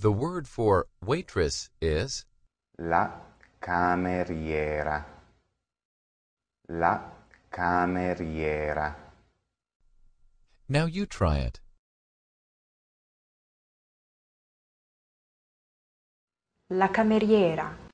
The word for waitress is La cameriera. La cameriera. Now you try it. La cameriera.